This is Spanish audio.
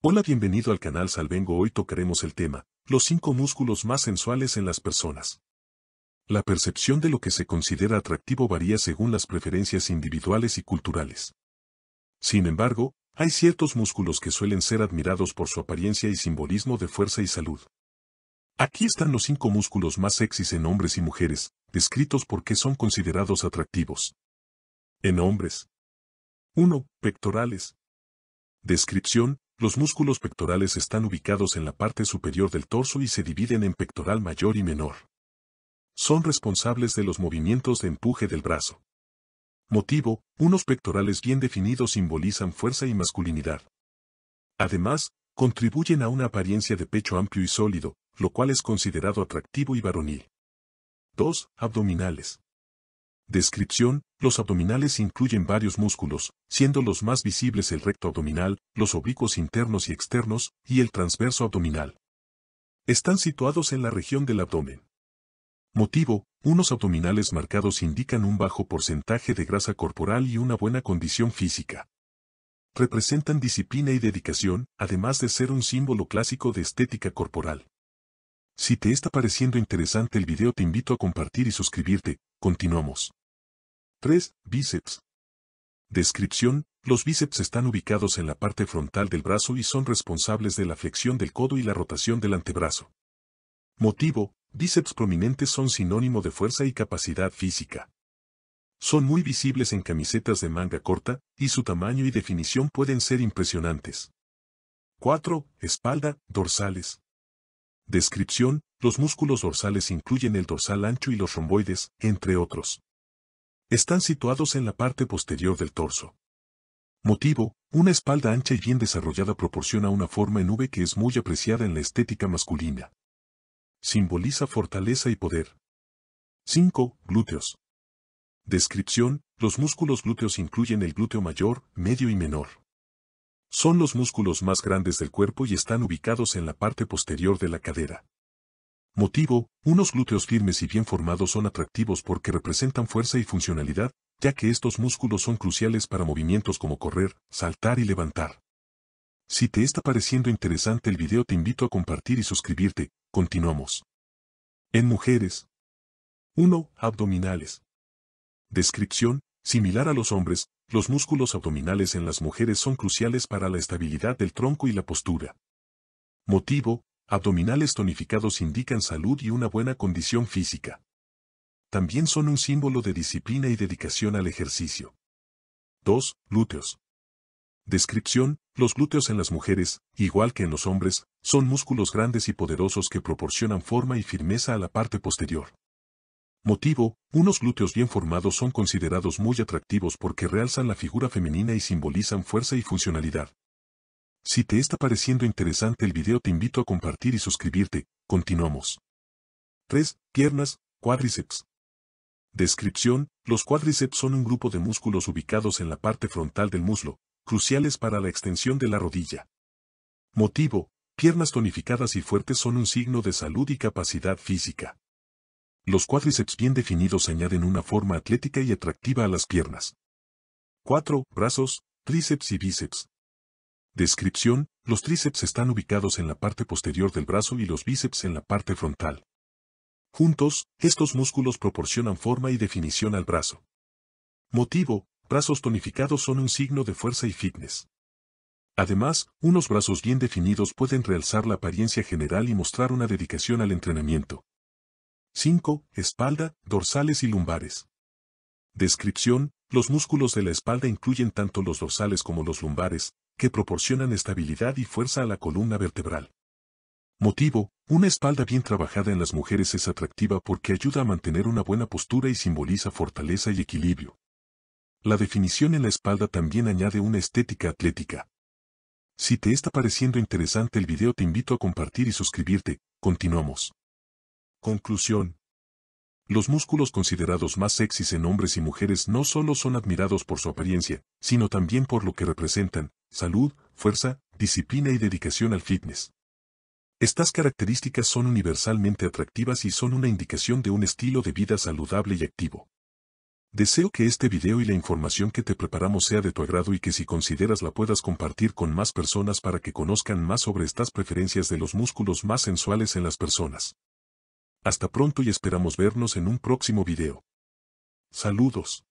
Hola bienvenido al canal Salvengo hoy tocaremos el tema, los cinco músculos más sensuales en las personas. La percepción de lo que se considera atractivo varía según las preferencias individuales y culturales. Sin embargo, hay ciertos músculos que suelen ser admirados por su apariencia y simbolismo de fuerza y salud. Aquí están los cinco músculos más sexys en hombres y mujeres, descritos por qué son considerados atractivos. En hombres. 1. Pectorales. Descripción, los músculos pectorales están ubicados en la parte superior del torso y se dividen en pectoral mayor y menor. Son responsables de los movimientos de empuje del brazo. Motivo, unos pectorales bien definidos simbolizan fuerza y masculinidad. Además, contribuyen a una apariencia de pecho amplio y sólido, lo cual es considerado atractivo y varonil. 2. Abdominales. Descripción, los abdominales incluyen varios músculos, siendo los más visibles el recto abdominal, los oblicuos internos y externos, y el transverso abdominal. Están situados en la región del abdomen. Motivo, unos abdominales marcados indican un bajo porcentaje de grasa corporal y una buena condición física. Representan disciplina y dedicación, además de ser un símbolo clásico de estética corporal. Si te está pareciendo interesante el video te invito a compartir y suscribirte, continuamos. 3. Bíceps. Descripción. Los bíceps están ubicados en la parte frontal del brazo y son responsables de la flexión del codo y la rotación del antebrazo. Motivo. Bíceps prominentes son sinónimo de fuerza y capacidad física. Son muy visibles en camisetas de manga corta, y su tamaño y definición pueden ser impresionantes. 4. Espalda, dorsales. Descripción, los músculos dorsales incluyen el dorsal ancho y los romboides, entre otros. Están situados en la parte posterior del torso. Motivo, una espalda ancha y bien desarrollada proporciona una forma en V que es muy apreciada en la estética masculina. Simboliza fortaleza y poder. 5. Glúteos. Descripción, los músculos glúteos incluyen el glúteo mayor, medio y menor. Son los músculos más grandes del cuerpo y están ubicados en la parte posterior de la cadera. Motivo, unos glúteos firmes y bien formados son atractivos porque representan fuerza y funcionalidad, ya que estos músculos son cruciales para movimientos como correr, saltar y levantar. Si te está pareciendo interesante el video te invito a compartir y suscribirte, continuamos. En mujeres. 1. Abdominales. Descripción, similar a los hombres, los músculos abdominales en las mujeres son cruciales para la estabilidad del tronco y la postura. Motivo, Abdominales tonificados indican salud y una buena condición física. También son un símbolo de disciplina y dedicación al ejercicio. 2. Glúteos. Descripción, los glúteos en las mujeres, igual que en los hombres, son músculos grandes y poderosos que proporcionan forma y firmeza a la parte posterior. Motivo, unos glúteos bien formados son considerados muy atractivos porque realzan la figura femenina y simbolizan fuerza y funcionalidad. Si te está pareciendo interesante el video te invito a compartir y suscribirte, continuamos. 3. Piernas, cuádriceps. Descripción, los cuádriceps son un grupo de músculos ubicados en la parte frontal del muslo, cruciales para la extensión de la rodilla. Motivo, piernas tonificadas y fuertes son un signo de salud y capacidad física. Los cuádriceps bien definidos añaden una forma atlética y atractiva a las piernas. 4. Brazos, tríceps y bíceps. Descripción, los tríceps están ubicados en la parte posterior del brazo y los bíceps en la parte frontal. Juntos, estos músculos proporcionan forma y definición al brazo. Motivo, brazos tonificados son un signo de fuerza y fitness. Además, unos brazos bien definidos pueden realzar la apariencia general y mostrar una dedicación al entrenamiento. 5. Espalda, dorsales y lumbares. Descripción, los músculos de la espalda incluyen tanto los dorsales como los lumbares, que proporcionan estabilidad y fuerza a la columna vertebral. Motivo, una espalda bien trabajada en las mujeres es atractiva porque ayuda a mantener una buena postura y simboliza fortaleza y equilibrio. La definición en la espalda también añade una estética atlética. Si te está pareciendo interesante el video te invito a compartir y suscribirte, continuamos. Conclusión. Los músculos considerados más sexys en hombres y mujeres no solo son admirados por su apariencia, sino también por lo que representan, salud, fuerza, disciplina y dedicación al fitness. Estas características son universalmente atractivas y son una indicación de un estilo de vida saludable y activo. Deseo que este video y la información que te preparamos sea de tu agrado y que si consideras la puedas compartir con más personas para que conozcan más sobre estas preferencias de los músculos más sensuales en las personas. Hasta pronto y esperamos vernos en un próximo video. Saludos.